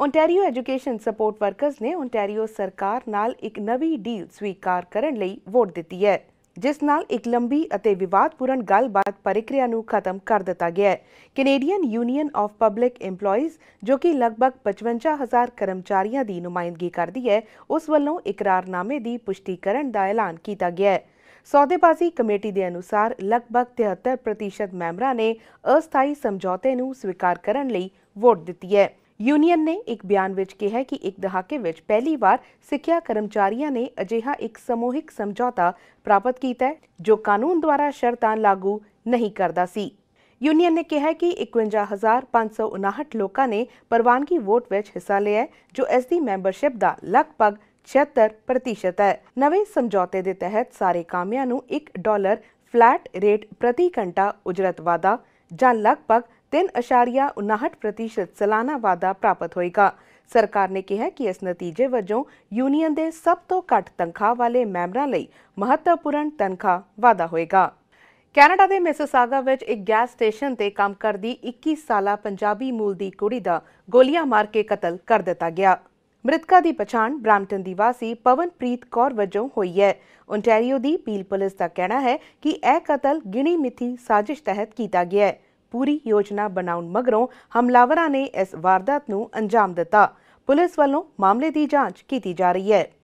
Ontario education support workers ਨੇ Ontario ਸਰਕਾਰ ਨਾਲ ਇੱਕ ਨਵੀਂ ਡੀਲ ਸਵੀਕਾਰ ਕਰਨ ਲਈ ਵੋਟ ਦਿੱਤੀ ਹੈ ਜਿਸ ਨਾਲ ਇੱਕ ਲੰਬੀ ਅਤੇ ਵਿਵਾਦਪੂਰਨ ਗੱਲਬਾਤ ਪ੍ਰਕਿਰਿਆ ਨੂੰ ਖਤਮ ਕਰ ਦਿੱਤਾ ਗਿਆ ਹੈ Canadian union of public EMPLOYEES ਜੋ ਕਿ ਲਗਭਗ 55000 ਕਰਮਚਾਰੀਆਂ ਦੀ ਨੁਮਾਇੰਦਗੀ ਕਰਦੀ ਹੈ ਉਸ ਵੱਲੋਂ ਇਕਰਾਰਨਾਮੇ ਦੀ ਪੁਸ਼ਟੀ ਕਰਨ ਦਾ ਐਲਾਨ ਕੀਤਾ ਗਿਆ ਹੈ ਸੌਦੇਬਾਜ਼ੀ ਕਮੇਟੀ ਦੇ ਅਨੁਸਾਰ ਲਗਭਗ 73% ਮੈਂਬਰਾਂ ਨੇ ਅਸਥਾਈ ਸਮਝੌਤੇ ਨੂੰ ਸਵੀਕਾਰ ਕਰਨ ਲਈ ਵੋਟ ਦਿੱਤੀ ਹੈ ਯੂਨੀਅਨ ਨੇ ਇੱਕ ਬਿਆਨ ਵਿੱਚ ਕਿਹਾ ਕਿ ਇੱਕ ਦਹਾਕੇ ਵਿੱਚ ਪਹਿਲੀ ਵਾਰ ਸਿੱਖਿਆ ਕਰਮਚਾਰੀਆਂ ਨੇ ਅਜਿਹਾ ਇੱਕ ਸਮੂਹਿਕ ਸਮਝੌਤਾ ਪ੍ਰਾਪਤ ਕੀਤਾ ਹੈ ਜੋ ਕਾਨੂੰਨ ਦੁਆਰਾ ਸ਼ਰਤਾਂ ਲਾਗੂ ਨਹੀਂ ਕਰਦਾ ਸੀ यूनियन ने कहा है कि 51559 ਲੋਕਾਂ ਨੇ ਪ੍ਰਵਾਨਗੀ ਵੋਟ ਵਿੱਚ ਹਿੱਸਾ ਲਿਆ ਜੋ ਐਸਡੀ ਮੈਂਬਰਸ਼ਿਪ ਦਾ ਲਗਭਗ 76% ਹੈ ਨਵੇਂ ਸਮਝੌਤੇ ਦੇ ਤਹਿਤ ਸਾਰੇ ਕਾਮਿਆਂ ਨੂੰ 1 ਡਾਲਰ ਫਲੈਟ ਰੇਟ ਪ੍ਰਤੀ ਘੰਟਾ ਉਜਰਤ ਵਾਦਾ ਜਾਂ ਲਗਭਗ तीन अशारिया उनाहट प्रतिशत सालाना वादा प्राप्त होगा सरकार ने कहा कि इस नतीजे वजो यूनियन के सब तो घट तनखा वाले मैंबर महत्वपूर्ण तनखा वाधा होगा कैनेडा के मिससागा एक गैस स्टेशन से काम करती इक्की साल मूल की कुड़ी का गोलियां मार के कतल कर दिता गया मृतका की पछाण ब्रामटन की वासी पवनप्रीत कौर वजो हुई है ओंटेरियो की पील पुलिस का कहना है कि यह कतल गिणी मिथी साजिश तहत किया गया है पूरी योजना बना मगरों हमलावर ने इस वारदात नंजाम दिता पुलिस वालों मामले की जांच की जा रही है